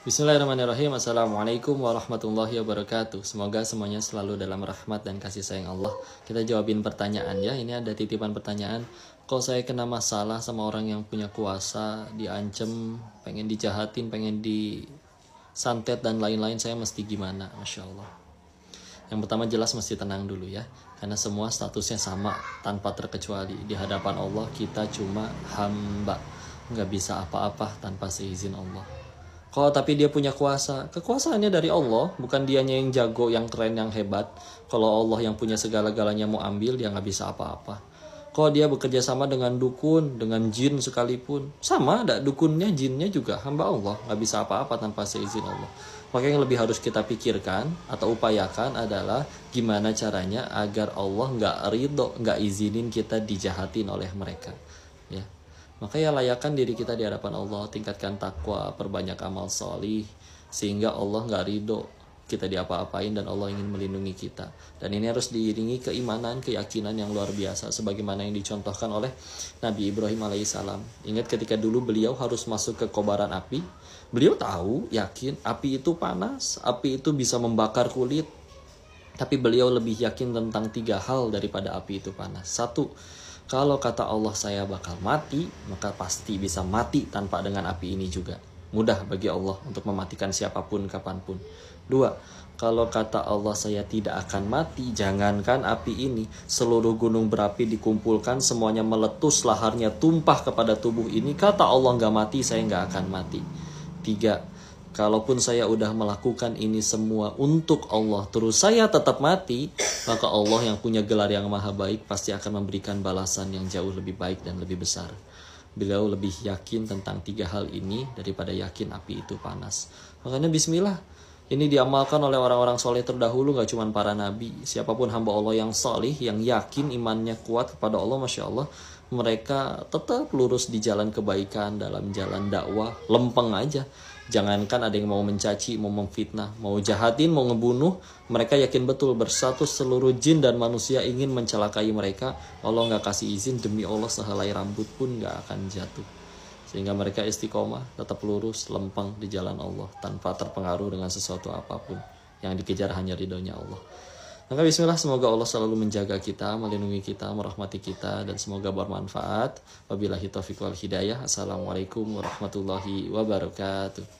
Bismillahirrahmanirrahim Assalamualaikum warahmatullahi wabarakatuh Semoga semuanya selalu dalam rahmat dan kasih sayang Allah Kita jawabin pertanyaan ya Ini ada titipan pertanyaan Kok saya kena masalah sama orang yang punya kuasa Diancem, pengen dijahatin, pengen disantet dan lain-lain Saya mesti gimana Masya Allah Yang pertama jelas mesti tenang dulu ya Karena semua statusnya sama tanpa terkecuali Di hadapan Allah kita cuma hamba nggak bisa apa-apa tanpa seizin Allah kalau tapi dia punya kuasa, kekuasaannya dari Allah, bukan dianya yang jago, yang keren, yang hebat. Kalau Allah yang punya segala-galanya mau ambil, dia nggak bisa apa-apa. Kalau dia bekerja sama dengan dukun, dengan jin sekalipun, sama ada dukunnya, jinnya juga hamba Allah, nggak bisa apa-apa tanpa seizin Allah. Maka yang lebih harus kita pikirkan atau upayakan adalah gimana caranya agar Allah nggak ridho, nggak izinin kita dijahatin oleh mereka. Ya, maka ya layakan diri kita di hadapan Allah, tingkatkan takwa, perbanyak amal solih, sehingga Allah nggak ridho kita diapa-apain dan Allah ingin melindungi kita. Dan ini harus diiringi keimanan, keyakinan yang luar biasa sebagaimana yang dicontohkan oleh Nabi Ibrahim alaihissalam. Ingat ketika dulu beliau harus masuk ke kobaran api, beliau tahu, yakin api itu panas, api itu bisa membakar kulit. Tapi beliau lebih yakin tentang tiga hal daripada api itu panas. Satu, kalau kata Allah saya bakal mati, maka pasti bisa mati tanpa dengan api ini juga. Mudah bagi Allah untuk mematikan siapapun kapanpun. Dua, kalau kata Allah saya tidak akan mati, jangankan api ini, seluruh gunung berapi dikumpulkan, semuanya meletus, laharnya tumpah kepada tubuh ini, kata Allah nggak mati, saya nggak akan mati. Tiga, Kalaupun saya udah melakukan ini semua untuk Allah, terus saya tetap mati, maka Allah yang punya gelar yang maha baik pasti akan memberikan balasan yang jauh lebih baik dan lebih besar. Beliau lebih yakin tentang tiga hal ini daripada yakin api itu panas. Makanya bismillah, ini diamalkan oleh orang-orang soleh terdahulu, gak cuma para nabi. Siapapun hamba Allah yang soleh, yang yakin imannya kuat kepada Allah, Masya Allah, mereka tetap lurus di jalan kebaikan dalam jalan dakwah lempeng aja jangankan ada yang mau mencaci mau memfitnah mau jahatin mau ngebunuh mereka yakin betul bersatu seluruh jin dan manusia ingin mencelakai mereka Allah nggak kasih izin demi Allah sehelai rambut pun nggak akan jatuh sehingga mereka istiqomah tetap lurus lempeng di jalan Allah tanpa terpengaruh dengan sesuatu apapun yang dikejar hanya ridhonya Allah maka bismillah semoga Allah selalu menjaga kita, melindungi kita, merahmati kita dan semoga bermanfaat. Wabillahi taufiq wal hidayah. Assalamualaikum warahmatullahi wabarakatuh.